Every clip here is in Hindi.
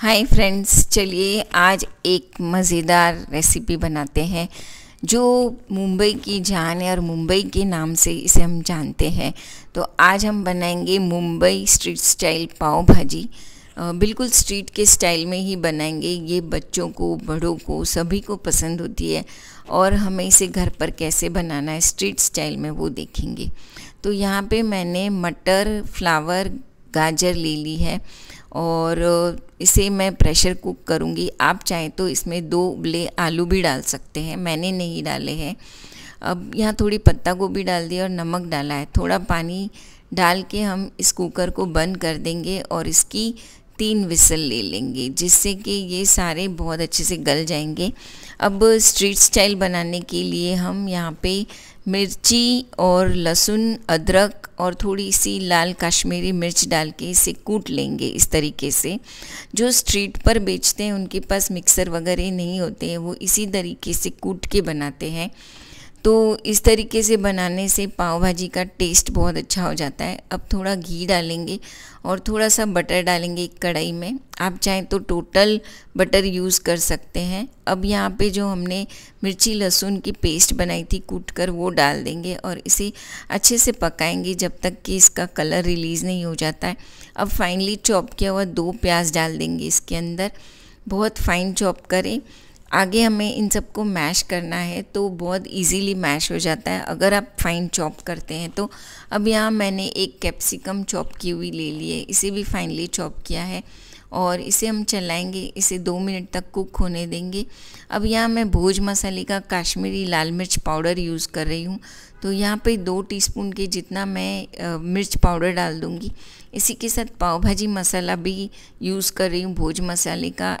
हाय फ्रेंड्स चलिए आज एक मज़ेदार रेसिपी बनाते हैं जो मुंबई की जान है और मुंबई के नाम से इसे हम जानते हैं तो आज हम बनाएंगे मुंबई स्ट्रीट स्टाइल पाव भाजी बिल्कुल स्ट्रीट के स्टाइल में ही बनाएंगे ये बच्चों को बड़ों को सभी को पसंद होती है और हमें इसे घर पर कैसे बनाना है स्ट्रीट स्टाइल में वो देखेंगे तो यहाँ पे मैंने मटर फ्लावर गाजर ले ली है और इसे मैं प्रेशर कुक करूँगी आप चाहें तो इसमें दो उबले आलू भी डाल सकते हैं मैंने नहीं डाले हैं अब यहाँ थोड़ी पत्ता गोभी डाल दी और नमक डाला है थोड़ा पानी डाल के हम इस कुकर को बंद कर देंगे और इसकी तीन विसल ले लेंगे जिससे कि ये सारे बहुत अच्छे से गल जाएंगे अब स्ट्रीट स्टाइल बनाने के लिए हम यहाँ पे मिर्ची और लहसुन अदरक और थोड़ी सी लाल कश्मीरी मिर्च डाल के इसे कूट लेंगे इस तरीके से जो स्ट्रीट पर बेचते हैं उनके पास मिक्सर वगैरह नहीं होते हैं वो इसी तरीके से कूट के बनाते हैं तो इस तरीके से बनाने से पाव भाजी का टेस्ट बहुत अच्छा हो जाता है अब थोड़ा घी डालेंगे और थोड़ा सा बटर डालेंगे एक कढ़ाई में आप चाहें तो टोटल बटर यूज़ कर सकते हैं अब यहाँ पे जो हमने मिर्ची लहसुन की पेस्ट बनाई थी कूट कर वो डाल देंगे और इसे अच्छे से पकाएंगे जब तक कि इसका कलर रिलीज़ नहीं हो जाता है अब फाइनली चॉप किया हुआ दो प्याज डाल देंगे इसके अंदर बहुत फाइन चॉप करें आगे हमें इन सबको मैश करना है तो बहुत इजीली मैश हो जाता है अगर आप फाइन चॉप करते हैं तो अब यहाँ मैंने एक कैप्सिकम चॉप की हुई ले ली है इसे भी फाइनली चॉप किया है और इसे हम चलाएंगे इसे दो मिनट तक कुक होने देंगे अब यहाँ मैं भोज मसाले का काश्मीरी लाल मिर्च पाउडर यूज़ कर रही हूँ तो यहाँ पे दो टीस्पून के जितना मैं आ, मिर्च पाउडर डाल दूँगी इसी के साथ पाव भाजी मसाला भी यूज़ कर रही हूँ भोज मसाले का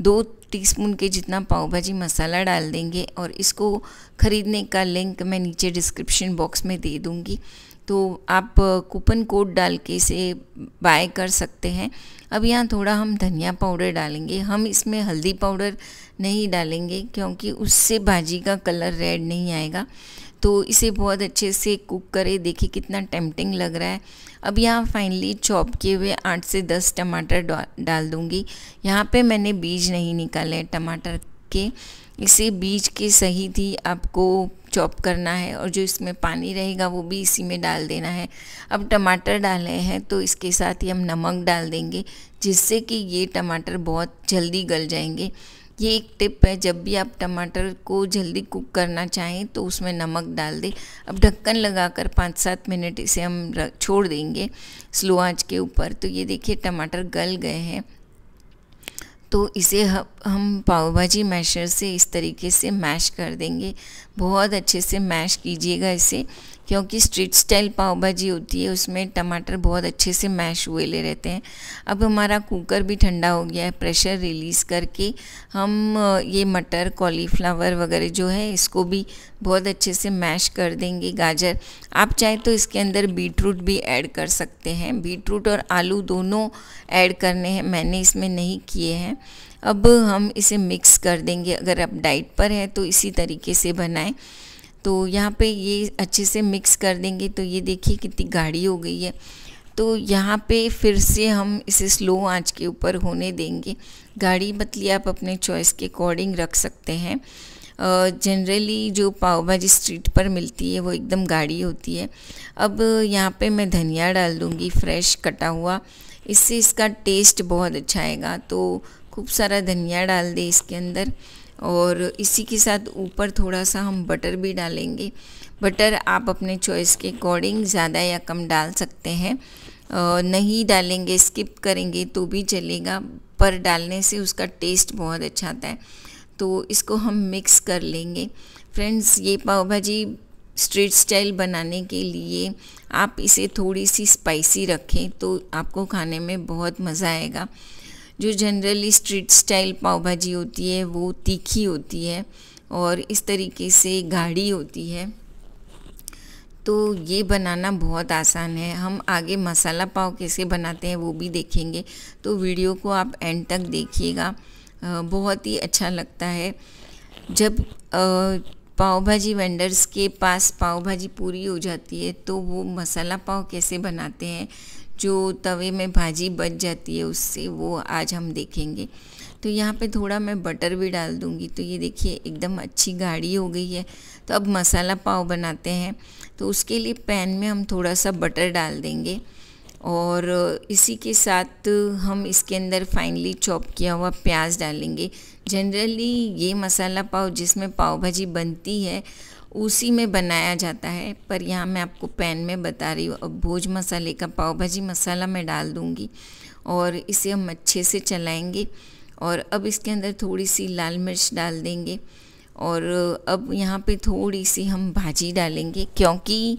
दो टीस्पून के जितना पाव भाजी मसाला डाल देंगे और इसको ख़रीदने का लिंक मैं नीचे डिस्क्रिप्शन बॉक्स में दे दूँगी तो आप कूपन कोड डाल के इसे बाय कर सकते हैं अब यहाँ थोड़ा हम धनिया पाउडर डालेंगे हम इसमें हल्दी पाउडर नहीं डालेंगे क्योंकि उससे भाजी का कलर रेड नहीं आएगा तो इसे बहुत अच्छे से कुक करें देखिए कितना टेम्पटिंग लग रहा है अब यहाँ फाइनली चॉप किए हुए आठ से दस टमाटर डाल दूँगी यहाँ पे मैंने बीज नहीं निकाले टमाटर के इसे बीज के सहित ही आपको चॉप करना है और जो इसमें पानी रहेगा वो भी इसी में डाल देना है अब टमाटर डाले हैं तो इसके साथ ही हम नमक डाल देंगे जिससे कि ये टमाटर बहुत जल्दी गल जाएंगे ये एक टिप है जब भी आप टमाटर को जल्दी कुक करना चाहें तो उसमें नमक डाल दें अब ढक्कन लगाकर पाँच सात मिनट इसे हम छोड़ देंगे स्लो आंच के ऊपर तो ये देखिए टमाटर गल गए हैं तो इसे हम पाव भाजी मैशर से इस तरीके से मैश कर देंगे बहुत अच्छे से मैश कीजिएगा इसे क्योंकि स्ट्रीट स्टाइल पाव भाजी होती है उसमें टमाटर बहुत अच्छे से मैश हुए ले रहते हैं अब हमारा कुकर भी ठंडा हो गया है प्रेशर रिलीज़ करके हम ये मटर कॉलीफ्लावर वगैरह जो है इसको भी बहुत अच्छे से मैश कर देंगे गाजर आप चाहे तो इसके अंदर बीट रूट भी ऐड कर सकते हैं बीट रूट और आलू दोनों ऐड करने हैं मैंने इसमें नहीं किए हैं अब हम इसे मिक्स कर देंगे अगर आप डाइट पर है तो इसी तरीके से बनाएं तो यहाँ पे ये अच्छे से मिक्स कर देंगे तो ये देखिए कितनी गाढ़ी हो गई है तो यहाँ पे फिर से हम इसे स्लो आंच के ऊपर होने देंगे गाढ़ी मतली आप अपने चॉइस के अकॉर्डिंग रख सकते हैं जनरली uh, जो पाव भाजी स्ट्रीट पर मिलती है वो एकदम गाढ़ी होती है अब यहाँ पे मैं धनिया डाल दूँगी फ्रेश कटा हुआ इससे इसका टेस्ट बहुत अच्छा आएगा तो खूब सारा धनिया डाल दे इसके अंदर और इसी के साथ ऊपर थोड़ा सा हम बटर भी डालेंगे बटर आप अपने चॉइस के अकॉर्डिंग ज़्यादा या कम डाल सकते हैं नहीं डालेंगे स्किप करेंगे तो भी चलेगा पर डालने से उसका टेस्ट बहुत अच्छा आता है तो इसको हम मिक्स कर लेंगे फ्रेंड्स ये पाव भाजी स्ट्रीट स्टाइल बनाने के लिए आप इसे थोड़ी सी स्पाइसी रखें तो आपको खाने में बहुत मज़ा आएगा जो जनरली स्ट्रीट स्टाइल पाव भाजी होती है वो तीखी होती है और इस तरीके से गाढ़ी होती है तो ये बनाना बहुत आसान है हम आगे मसाला पाव कैसे बनाते हैं वो भी देखेंगे तो वीडियो को आप एंड तक देखिएगा बहुत ही अच्छा लगता है जब पाव भाजी वेंडर्स के पास पाव भाजी पूरी हो जाती है तो वो मसाला पाव कैसे बनाते हैं जो तवे में भाजी बच जाती है उससे वो आज हम देखेंगे तो यहाँ पे थोड़ा मैं बटर भी डाल दूँगी तो ये देखिए एकदम अच्छी गाढ़ी हो गई है तो अब मसाला पाव बनाते हैं तो उसके लिए पैन में हम थोड़ा सा बटर डाल देंगे और इसी के साथ हम इसके अंदर फाइनली चॉप किया हुआ प्याज डालेंगे जनरली ये मसाला पाव जिसमें पाव भाजी बनती है उसी में बनाया जाता है पर यहाँ मैं आपको पैन में बता रही हूँ अब भोज मसाले का पाव भाजी मसाला मैं डाल दूँगी और इसे हम अच्छे से चलाएंगे और अब इसके अंदर थोड़ी सी लाल मिर्च डाल देंगे और अब यहाँ पे थोड़ी सी हम भाजी डालेंगे क्योंकि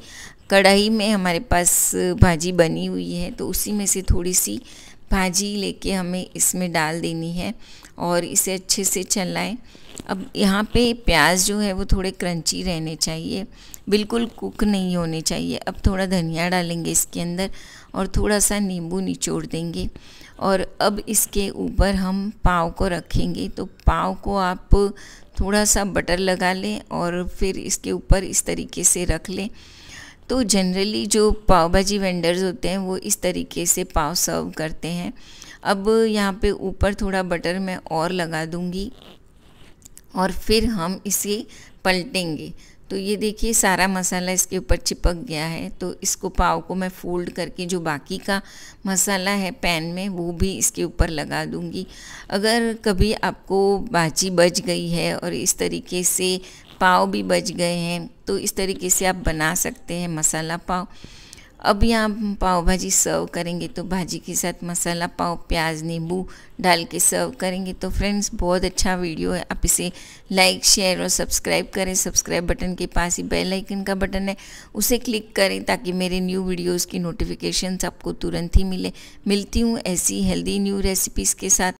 कढ़ाई में हमारे पास भाजी बनी हुई है तो उसी में से थोड़ी सी भाजी लेके हमें इसमें डाल देनी है और इसे अच्छे से चलाएं अब यहाँ पे प्याज जो है वो थोड़े क्रंची रहने चाहिए बिल्कुल कुक नहीं होने चाहिए अब थोड़ा धनिया डालेंगे इसके अंदर और थोड़ा सा नींबू निचोड़ देंगे और अब इसके ऊपर हम पाव को रखेंगे तो पाव को आप थोड़ा सा बटर लगा लें और फिर इसके ऊपर इस तरीके से रख लें तो जनरली जो पाव भाजी वेंडर्स होते हैं वो इस तरीके से पाव सर्व करते हैं अब यहाँ पे ऊपर थोड़ा बटर मैं और लगा दूँगी और फिर हम इसे पलटेंगे तो ये देखिए सारा मसाला इसके ऊपर चिपक गया है तो इसको पाव को मैं फोल्ड करके जो बाकी का मसाला है पैन में वो भी इसके ऊपर लगा दूँगी अगर कभी आपको बाजी बच गई है और इस तरीके से पाव भी बच गए हैं तो इस तरीके से आप बना सकते हैं मसाला पाव अब यहाँ पाव भाजी सर्व करेंगे तो भाजी के साथ मसाला पाव प्याज नींबू डाल के सर्व करेंगे तो फ्रेंड्स बहुत अच्छा वीडियो है आप इसे लाइक शेयर और सब्सक्राइब करें सब्सक्राइब बटन के पास ही बेल आइकन का बटन है उसे क्लिक करें ताकि मेरे न्यू वीडियोस की नोटिफिकेशन आपको तुरंत ही मिले मिलती हूँ ऐसी हेल्दी न्यू रेसिपीज़ के साथ